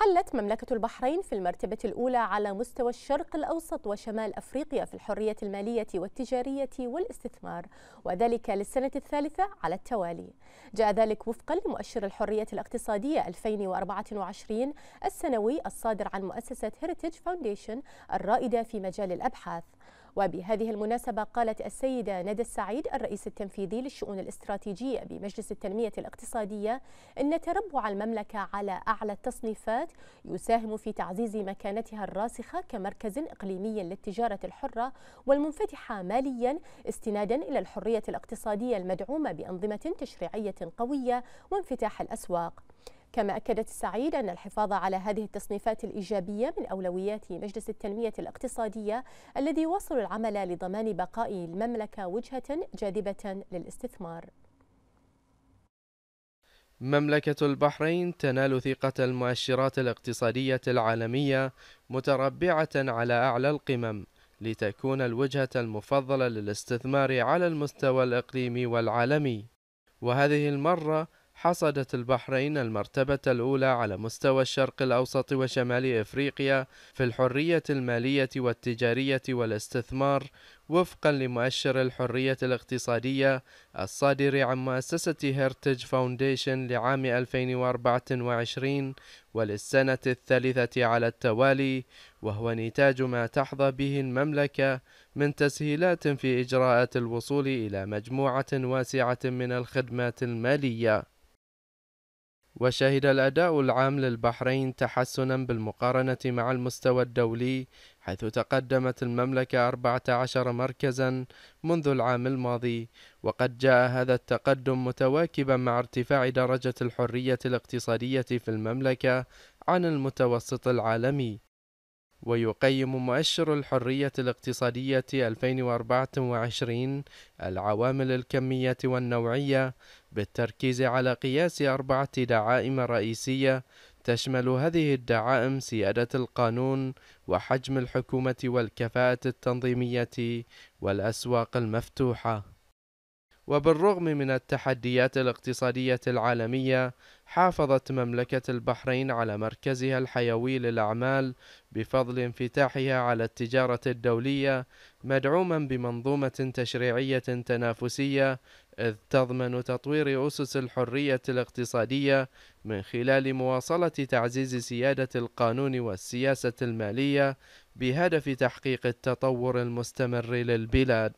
حلت مملكة البحرين في المرتبة الأولى على مستوى الشرق الأوسط وشمال أفريقيا في الحرية المالية والتجارية والاستثمار وذلك للسنة الثالثة على التوالي جاء ذلك وفقا لمؤشر الحرية الاقتصادية 2024 السنوي الصادر عن مؤسسة هيريتج فاونديشن الرائدة في مجال الأبحاث وبهذه المناسبة قالت السيدة ندى السعيد الرئيس التنفيذي للشؤون الاستراتيجية بمجلس التنمية الاقتصادية أن تربع المملكة على أعلى التصنيفات يساهم في تعزيز مكانتها الراسخة كمركز إقليمي للتجارة الحرة والمنفتحة ماليا استنادا إلى الحرية الاقتصادية المدعومة بأنظمة تشريعية قوية وانفتاح الأسواق كما أكدت السعيد أن الحفاظ على هذه التصنيفات الإيجابية من أولويات مجلس التنمية الاقتصادية الذي يواصل العمل لضمان بقاء المملكة وجهة جاذبة للاستثمار مملكة البحرين تنال ثقة المؤشرات الاقتصادية العالمية متربعة على أعلى القمم لتكون الوجهة المفضلة للاستثمار على المستوى الإقليمي والعالمي وهذه المرة حصدت البحرين المرتبة الأولى على مستوى الشرق الأوسط وشمال إفريقيا في الحرية المالية والتجارية والاستثمار وفقا لمؤشر الحرية الاقتصادية الصادر عن مؤسسة هيرتج فاونديشن لعام 2024 وللسنة الثالثة على التوالي وهو نتاج ما تحظى به المملكة من تسهيلات في إجراءات الوصول إلى مجموعة واسعة من الخدمات المالية وشهد الأداء العام للبحرين تحسنا بالمقارنة مع المستوى الدولي حيث تقدمت المملكة 14 مركزا منذ العام الماضي وقد جاء هذا التقدم متواكبا مع ارتفاع درجة الحرية الاقتصادية في المملكة عن المتوسط العالمي ويقيم مؤشر الحرية الاقتصادية 2024 العوامل الكمية والنوعية بالتركيز على قياس أربعة دعائم رئيسية تشمل هذه الدعائم سيادة القانون وحجم الحكومة والكفاءة التنظيمية والأسواق المفتوحة وبالرغم من التحديات الاقتصادية العالمية حافظت مملكة البحرين على مركزها الحيوي للأعمال بفضل انفتاحها على التجارة الدولية مدعوما بمنظومة تشريعية تنافسية إذ تضمن تطوير أسس الحرية الاقتصادية من خلال مواصلة تعزيز سيادة القانون والسياسة المالية بهدف تحقيق التطور المستمر للبلاد